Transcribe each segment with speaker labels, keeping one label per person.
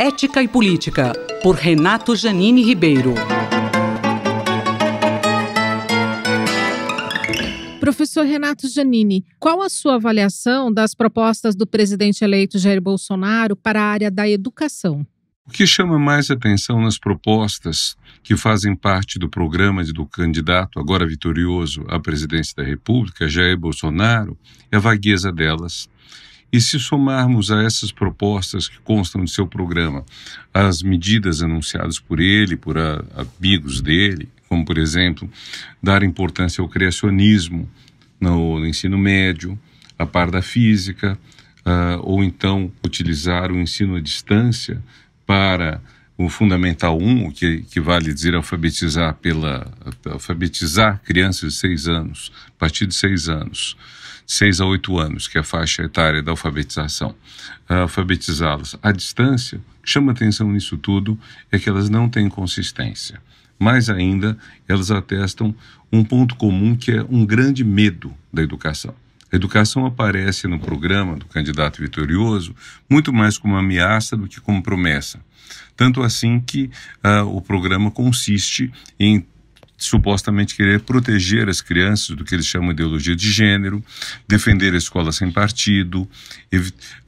Speaker 1: Ética e Política, por Renato Janine Ribeiro. Professor Renato Janini, qual a sua avaliação das propostas do presidente eleito Jair Bolsonaro para a área da educação? O que chama mais atenção nas propostas que fazem parte do programa do candidato agora vitorioso à presidência da República, Jair Bolsonaro, é a vagueza delas e se somarmos a essas propostas que constam de seu programa as medidas anunciadas por ele, por a, amigos dele, como por exemplo, dar importância ao criacionismo no, no ensino médio, a par da física, uh, ou então utilizar o ensino à distância para o Fundamental 1, que vale dizer alfabetizar pela alfabetizar crianças de 6 anos, a partir de 6 anos, 6 a 8 anos, que é a faixa etária da alfabetização, alfabetizá-las à distância, chama atenção nisso tudo é que elas não têm consistência. Mais ainda, elas atestam um ponto comum que é um grande medo da educação. A educação aparece no programa do candidato vitorioso muito mais como ameaça do que como promessa. Tanto assim que uh, o programa consiste em supostamente querer proteger as crianças do que eles chamam de ideologia de gênero, defender a escola sem partido,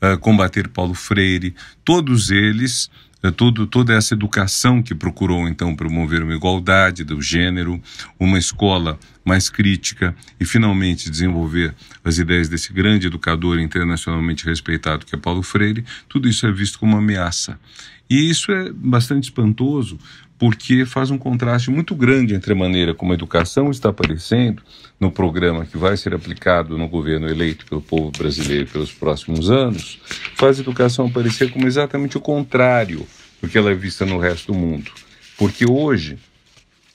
Speaker 1: uh, combater Paulo Freire, todos eles é tudo, toda essa educação que procurou então promover uma igualdade do gênero, uma escola mais crítica e finalmente desenvolver as ideias desse grande educador internacionalmente respeitado que é Paulo Freire, tudo isso é visto como uma ameaça. E isso é bastante espantoso, porque faz um contraste muito grande entre a maneira como a educação está aparecendo no programa que vai ser aplicado no governo eleito pelo povo brasileiro pelos próximos anos, faz a educação aparecer como exatamente o contrário do que ela é vista no resto do mundo. Porque hoje,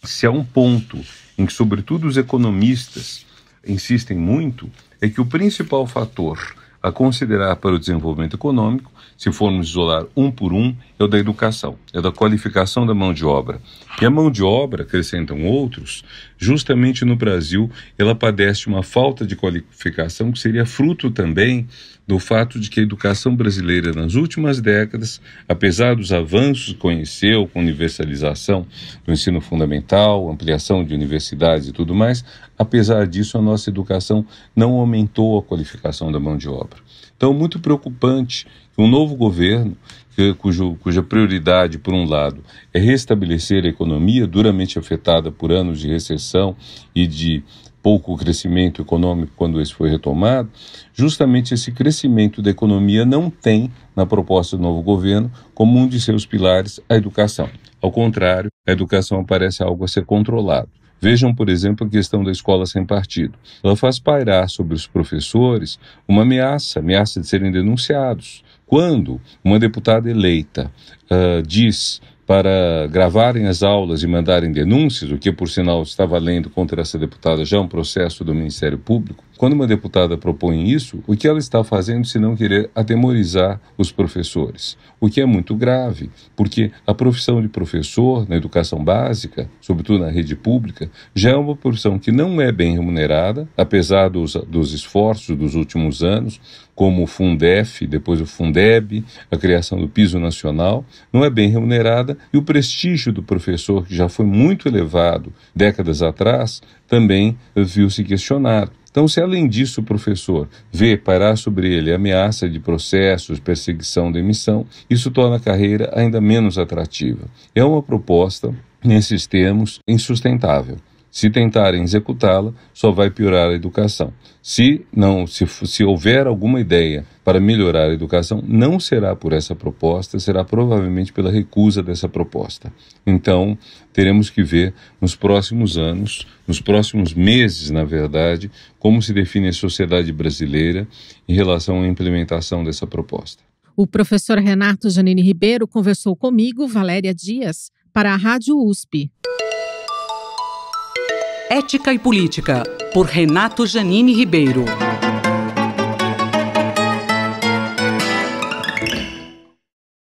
Speaker 1: se há um ponto em que, sobretudo, os economistas insistem muito, é que o principal fator a considerar para o desenvolvimento econômico, se formos isolar um por um, é o da educação, é da qualificação da mão de obra. E a mão de obra, acrescentam outros, justamente no Brasil, ela padece uma falta de qualificação que seria fruto também do fato de que a educação brasileira nas últimas décadas, apesar dos avanços que conheceu com universalização do ensino fundamental, ampliação de universidades e tudo mais, apesar disso a nossa educação não aumentou a qualificação da mão de obra. Então, muito preocupante um novo governo, que, cujo, cuja prioridade, por um lado, é restabelecer a economia duramente afetada por anos de recessão e de pouco crescimento econômico quando esse foi retomado, justamente esse crescimento da economia não tem, na proposta do novo governo, como um de seus pilares a educação. Ao contrário, a educação parece algo a ser controlado. Vejam, por exemplo, a questão da escola sem partido. Ela faz pairar sobre os professores uma ameaça, ameaça de serem denunciados. Quando uma deputada eleita uh, diz para gravarem as aulas e mandarem denúncias, o que por sinal está valendo contra essa deputada já é um processo do Ministério Público. Quando uma deputada propõe isso, o que ela está fazendo se não querer atemorizar os professores? O que é muito grave, porque a profissão de professor na educação básica, sobretudo na rede pública, já é uma profissão que não é bem remunerada, apesar dos, dos esforços dos últimos anos, como o Fundef, depois o Fundeb, a criação do piso nacional, não é bem remunerada e o prestígio do professor, que já foi muito elevado décadas atrás, também viu-se questionado. Então, se além disso o professor vê pairar sobre ele ameaça de processos, perseguição, demissão, isso torna a carreira ainda menos atrativa. É uma proposta, nesses termos, insustentável. Se tentarem executá-la, só vai piorar a educação. Se não, se, se houver alguma ideia para melhorar a educação, não será por essa proposta, será provavelmente pela recusa dessa proposta. Então, teremos que ver nos próximos anos, nos próximos meses, na verdade, como se define a sociedade brasileira em relação à implementação dessa proposta. O professor Renato Janine Ribeiro conversou comigo, Valéria Dias, para a Rádio USP. Ética e Política, por Renato Janine Ribeiro.